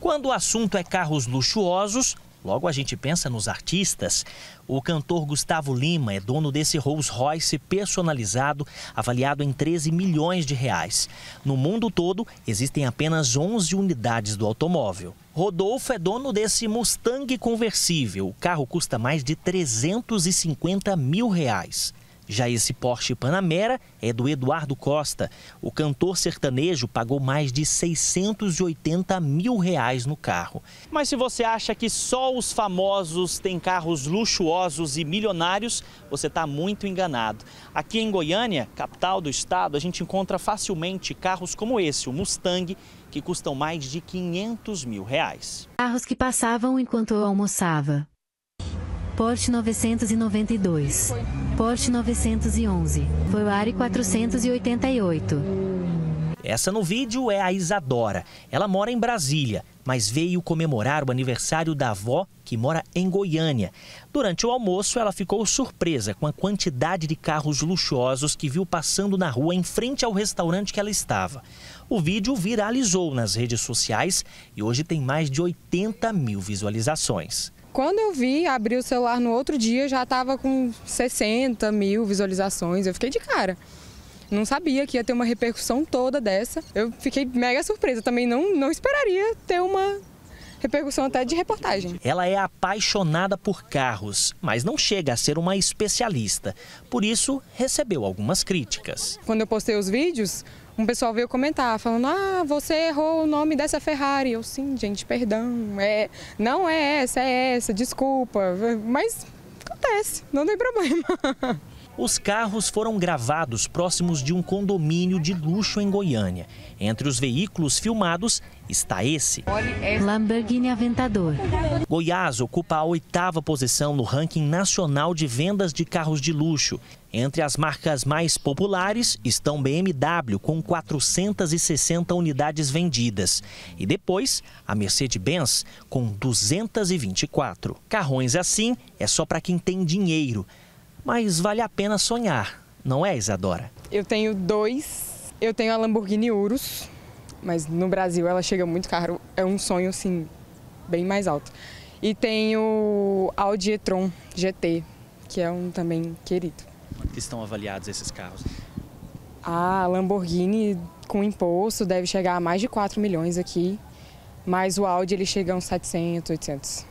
Quando o assunto é carros luxuosos, logo a gente pensa nos artistas. O cantor Gustavo Lima é dono desse Rolls Royce personalizado, avaliado em 13 milhões de reais. No mundo todo, existem apenas 11 unidades do automóvel. Rodolfo é dono desse Mustang conversível. O carro custa mais de 350 mil reais. Já esse Porsche Panamera é do Eduardo Costa. O cantor sertanejo pagou mais de 680 mil reais no carro. Mas se você acha que só os famosos têm carros luxuosos e milionários, você está muito enganado. Aqui em Goiânia, capital do estado, a gente encontra facilmente carros como esse, o Mustang, que custam mais de 500 mil reais. Carros que passavam enquanto eu almoçava. Porsche 992, Porsche 911, Ferrari 488. Essa no vídeo é a Isadora. Ela mora em Brasília, mas veio comemorar o aniversário da avó, que mora em Goiânia. Durante o almoço, ela ficou surpresa com a quantidade de carros luxuosos que viu passando na rua em frente ao restaurante que ela estava. O vídeo viralizou nas redes sociais e hoje tem mais de 80 mil visualizações. Quando eu vi, abri o celular no outro dia, já estava com 60 mil visualizações. Eu fiquei de cara. Não sabia que ia ter uma repercussão toda dessa. Eu fiquei mega surpresa. Também não, não esperaria ter uma repercussão até de reportagem. Ela é apaixonada por carros, mas não chega a ser uma especialista. Por isso, recebeu algumas críticas. Quando eu postei os vídeos, um pessoal veio comentar, falando, ah, você errou o nome dessa Ferrari. Eu, sim, gente, perdão, é, não é essa, é essa, desculpa. Mas acontece, não tem problema. Os carros foram gravados próximos de um condomínio de luxo em Goiânia. Entre os veículos filmados está esse. Lamborghini Aventador. Goiás ocupa a oitava posição no ranking nacional de vendas de carros de luxo. Entre as marcas mais populares estão BMW, com 460 unidades vendidas. E depois, a Mercedes-Benz, com 224. Carrões assim é só para quem tem dinheiro. Mas vale a pena sonhar, não é, Isadora? Eu tenho dois. Eu tenho a Lamborghini Urus, mas no Brasil ela chega muito caro. É um sonho, assim, bem mais alto. E tenho Audi e-tron GT, que é um também querido. Quanto que estão avaliados esses carros? A Lamborghini com imposto deve chegar a mais de 4 milhões aqui, mas o Audi ele chega a uns 700, 800.